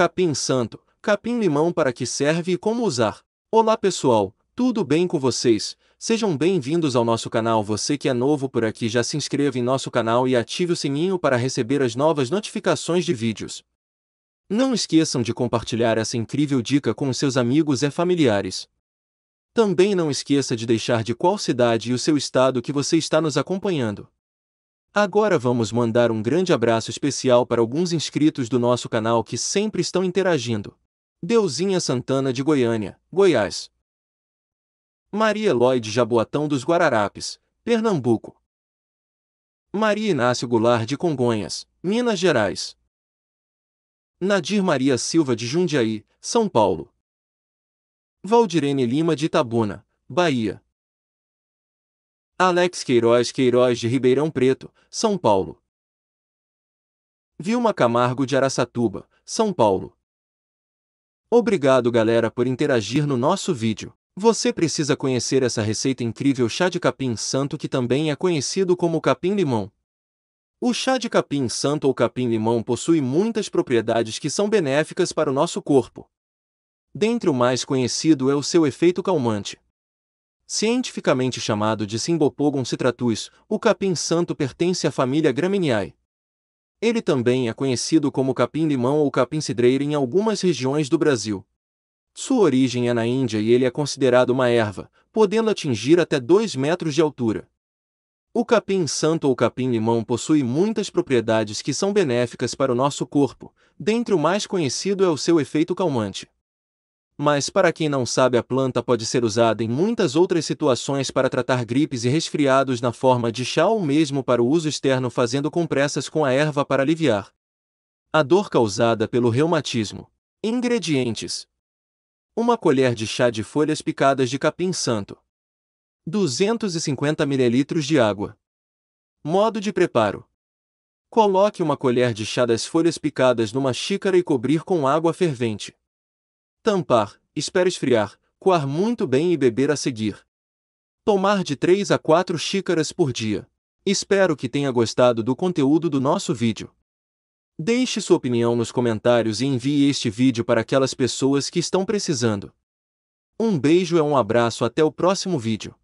Capim santo, capim limão para que serve e como usar. Olá pessoal, tudo bem com vocês? Sejam bem-vindos ao nosso canal. Você que é novo por aqui já se inscreva em nosso canal e ative o sininho para receber as novas notificações de vídeos. Não esqueçam de compartilhar essa incrível dica com seus amigos e familiares. Também não esqueça de deixar de qual cidade e o seu estado que você está nos acompanhando. Agora vamos mandar um grande abraço especial para alguns inscritos do nosso canal que sempre estão interagindo. Deusinha Santana de Goiânia, Goiás. Maria Eloy de Jaboatão dos Guararapes, Pernambuco. Maria Inácio Goulart de Congonhas, Minas Gerais. Nadir Maria Silva de Jundiaí, São Paulo. Valdirene Lima de Itabuna, Bahia. Alex Queiroz Queiroz de Ribeirão Preto, São Paulo. Vilma Camargo de Araçatuba, São Paulo. Obrigado galera por interagir no nosso vídeo. Você precisa conhecer essa receita incrível chá de capim santo que também é conhecido como capim-limão. O chá de capim santo ou capim-limão possui muitas propriedades que são benéficas para o nosso corpo. Dentre o mais conhecido é o seu efeito calmante cientificamente chamado de Simbopogon citratus, o capim santo pertence à família Gramineae. Ele também é conhecido como capim-limão ou capim-cidreiro em algumas regiões do Brasil. Sua origem é na Índia e ele é considerado uma erva, podendo atingir até 2 metros de altura. O capim santo ou capim-limão possui muitas propriedades que são benéficas para o nosso corpo, dentre o mais conhecido é o seu efeito calmante mas para quem não sabe, a planta pode ser usada em muitas outras situações para tratar gripes e resfriados na forma de chá ou mesmo para o uso externo fazendo compressas com a erva para aliviar a dor causada pelo reumatismo. Ingredientes: uma colher de chá de folhas picadas de capim santo, 250 ml de água. Modo de preparo: coloque uma colher de chá das folhas picadas numa xícara e cobrir com água fervente. Tampar, espera esfriar, coar muito bem e beber a seguir. Tomar de 3 a 4 xícaras por dia. Espero que tenha gostado do conteúdo do nosso vídeo. Deixe sua opinião nos comentários e envie este vídeo para aquelas pessoas que estão precisando. Um beijo e um abraço até o próximo vídeo.